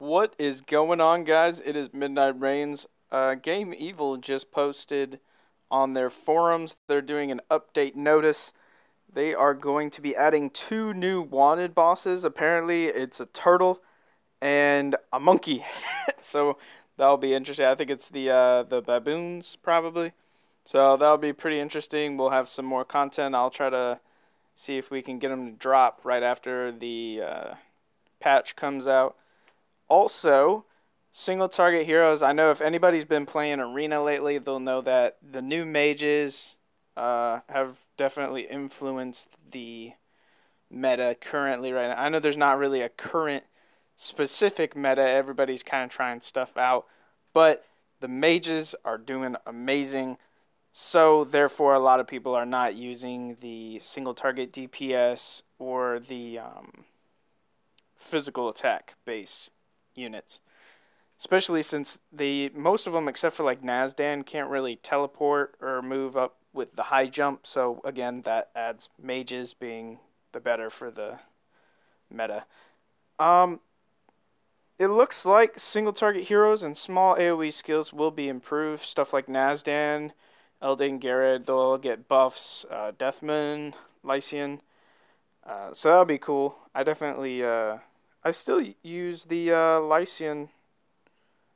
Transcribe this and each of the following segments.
What is going on, guys? It is Midnight Rains. Uh, Game Evil just posted on their forums. They're doing an update notice. They are going to be adding two new wanted bosses. Apparently, it's a turtle and a monkey. so that'll be interesting. I think it's the uh, the baboons probably. So that'll be pretty interesting. We'll have some more content. I'll try to see if we can get them to drop right after the uh, patch comes out also, single target heroes. I know if anybody's been playing Arena lately, they'll know that the new mages uh, have definitely influenced the meta currently right now. I know there's not really a current specific meta. Everybody's kind of trying stuff out, but the mages are doing amazing. So therefore, a lot of people are not using the single target DPS or the um, physical attack base units. Especially since the most of them, except for like Nasdan, can't really teleport or move up with the high jump. So again, that adds mages being the better for the meta. Um, it looks like single target heroes and small AoE skills will be improved. Stuff like Nasdan, Elden Garrett, they'll get buffs. Uh, Deathman, Lycian. Uh, so that'll be cool. I definitely uh, I still use the uh, Lycian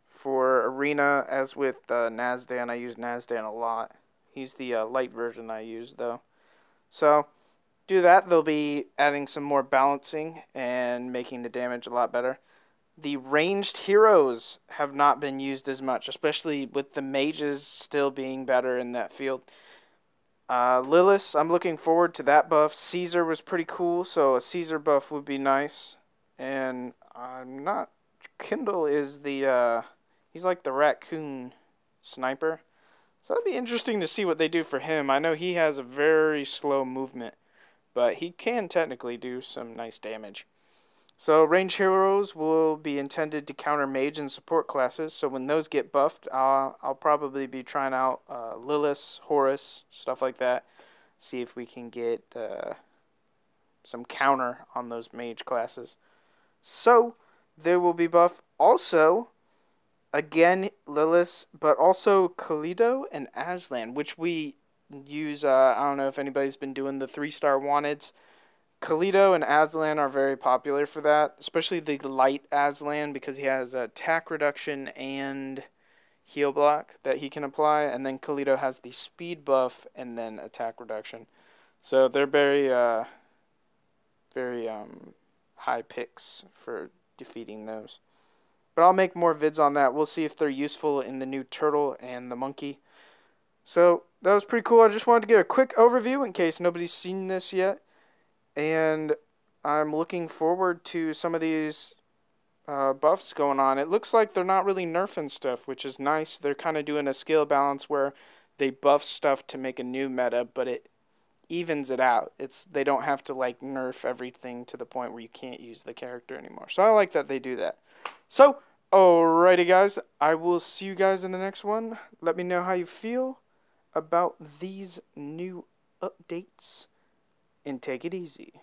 for Arena, as with uh, Nasdan. I use Nasdan a lot. He's the uh, light version I use, though. So, do that. They'll be adding some more balancing and making the damage a lot better. The ranged heroes have not been used as much, especially with the mages still being better in that field. Uh, Lilith, I'm looking forward to that buff. Caesar was pretty cool, so a Caesar buff would be nice and I'm not. Kindle is the uh, he's like the raccoon sniper, so that'd be interesting to see what they do for him. I know he has a very slow movement, but he can technically do some nice damage. So range heroes will be intended to counter mage and support classes. So when those get buffed, I'll I'll probably be trying out uh, Lilith, Horus, stuff like that. See if we can get uh, some counter on those mage classes. So there will be buff also again Lilith, but also Kalido and Aslan, which we use. Uh, I don't know if anybody's been doing the three star wanteds. Kalido and Aslan are very popular for that, especially the light Aslan because he has attack reduction and heal block that he can apply, and then Kalido has the speed buff and then attack reduction. So they're very, uh, very um, high picks for defeating those. But I'll make more vids on that. We'll see if they're useful in the new turtle and the monkey. So that was pretty cool. I just wanted to get a quick overview in case nobody's seen this yet. And I'm looking forward to some of these uh, buffs going on. It looks like they're not really nerfing stuff, which is nice. They're kind of doing a skill balance where they buff stuff to make a new meta, but it evens it out. It's they don't have to like nerf everything to the point where you can't use the character anymore. So I like that they do that. So alrighty guys, I will see you guys in the next one. Let me know how you feel about these new updates and take it easy.